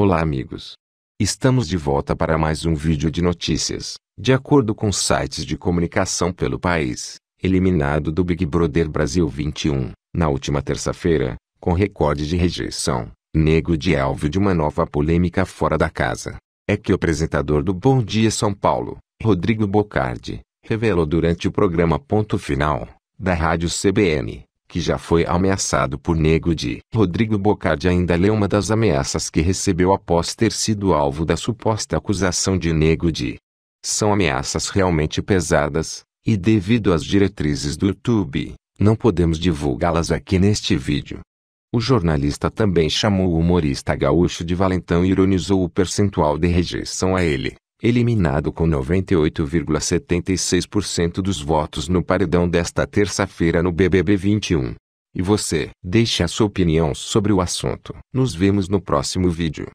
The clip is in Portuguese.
Olá amigos! Estamos de volta para mais um vídeo de notícias. De acordo com sites de comunicação pelo país, eliminado do Big Brother Brasil 21, na última terça-feira, com recorde de rejeição, Negro de alvo de uma nova polêmica fora da casa. É que o apresentador do Bom Dia São Paulo, Rodrigo Bocardi, revelou durante o programa Ponto Final, da rádio CBN, que já foi ameaçado por Negro de. Rodrigo Bocardi ainda leu uma das ameaças que recebeu após ter sido alvo da suposta acusação de Negro de. São ameaças realmente pesadas, e devido às diretrizes do YouTube, não podemos divulgá-las aqui neste vídeo. O jornalista também chamou o humorista gaúcho de valentão e ironizou o percentual de rejeição a ele eliminado com 98,76% dos votos no paredão desta terça-feira no BBB 21. E você? Deixe a sua opinião sobre o assunto. Nos vemos no próximo vídeo.